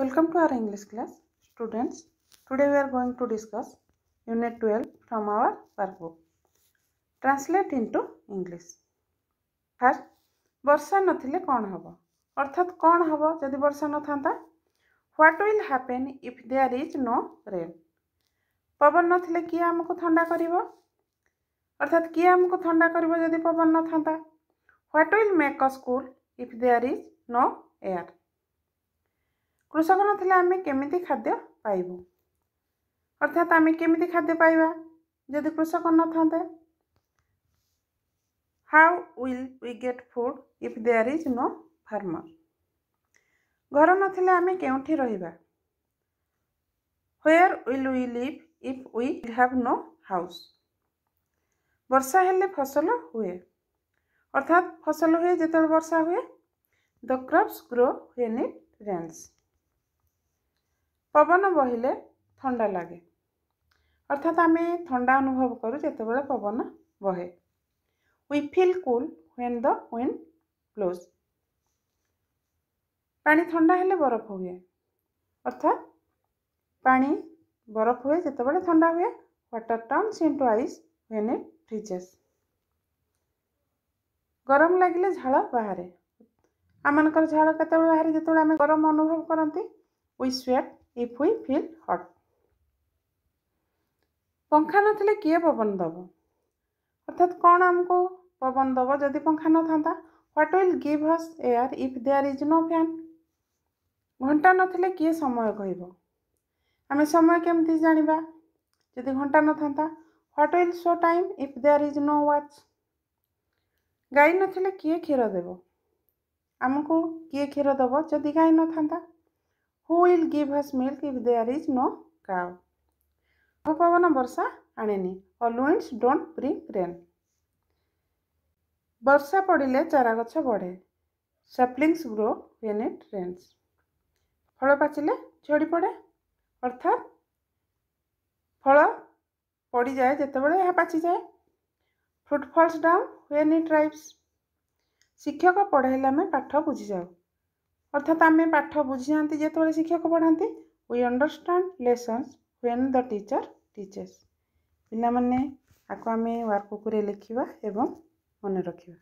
Welcome to our English class. Students, today we are going to discuss Unit 12 from our workbook. Translate into English. First, ବର୍ଷା ନଥିଲେ କ'ଣ ହେବ ଅର୍ଥାତ୍ କ'ଣ ହେବ ଯଦି ବର୍ଷା ନଥାନ୍ତା what will happen if there is no rain ପବନ ନଥିଲେ କିଏ ଆମକୁ ଥଣ୍ଡା କରିବ ଅର୍ଥାତ୍ କିଏ ଆମକୁ ଥଣ୍ଡା କରିବ ଯଦି ପବନ ନଥାନ୍ତା what will make us cool if there is no air କୃଷକ ନଥିଲେ ଆମେ କେମିତି ଖାଦ୍ୟ ପାଇବୁ ଅର୍ଥାତ୍ ଆମେ କେମିତି ଖାଦ୍ୟ ପାଇବା ଯଦି କୃଷକ ନଥାନ୍ତେ how will we get food if there is no farmer ଘର ନଥିଲେ ଆମେ କେଉଁଠି ରହିବା where will we live if we have no house ବର୍ଷା ହେଲେ ଫସଲ ହୁଏ ଅର୍ଥାତ୍ ଫସଲ ହୁଏ ଯେତେବେଳେ ବର୍ଷା ହୁଏ the crops grow when it rains ପବନ ବହିଲେ ଥଣ୍ଡା ଲାଗେ ଅର୍ଥାତ୍ ଆମେ ଥଣ୍ଡା ଅନୁଭବ କରୁ ଯେତେବେଳେ ପବନ ବହେ we feel cool when the wind blows ପାଣି ଥଣ୍ଡା ହେଲେ ବରଫ ହୁଏ ଅର୍ଥାତ୍ ପାଣି ବରଫ ହୁଏ ଯେତେବେଳେ ଥଣ୍ଡା ହୁଏ water turns into ice when it freezes ଗରମ ଲାଗିଲେ ଝାଳ ବାହାରେ ଆମମାନଙ୍କର ଝାଳ କେତେବେଳେ ବାହାରେ ଯେତେବେଳେ ଆମେ ଗରମ ଅନୁଭବ କରନ୍ତି we sweat if we feel hot. ପଙ୍ଖା ନଥିଲେ କିଏ ପବନ ଦେବ ଅର୍ଥାତ୍ କ'ଣ ଆମକୁ ପବନ ଦେବ ଯଦି ପଙ୍ଖା ନଥାନ୍ତା what will give us air if there is no fan ଘଣ୍ଟା ନଥିଲେ କିଏ ସମୟ କହିବ ଆମେ ସମୟ କେମିତି ଜାଣିବା ଯଦି ଘଣ୍ଟା ନଥାନ୍ତା what will show time if there is no watch ଗାଈ ନଥିଲେ କିଏ କ୍ଷୀର ଦେବ ଆମକୁ କିଏ କ୍ଷୀର ଦେବ ଯଦି ଗାଈ ନଥାନ୍ତା who will give us milk if there is no cow অভাবন বর্ষা আনেনি অলুইন্স ডোন্ট ব্রিং রেন বর্ষা পড়লে চারা গছ বড়ে saplings grow when it rains ফল পাচিলে ঝড়ি পড়ে অর্থাৎ ফল পড়িযায় যেতবে এ পাচিযায় fruit falls down when it ripens শিক্ষক পড়াইলে আমি পাঠ বুঝি যাও অর্থাৎ আমি পাঠ বুঝি না যেতবে শিক্ষক পড়াতে we understand lessons when the teacher teaches ପିଲାମାନେ ଆକୁ ଆମେ ୱାର୍କବୁକ୍ରେ ଲେଖିବା ଏବଂ ମନେ ରଖିବା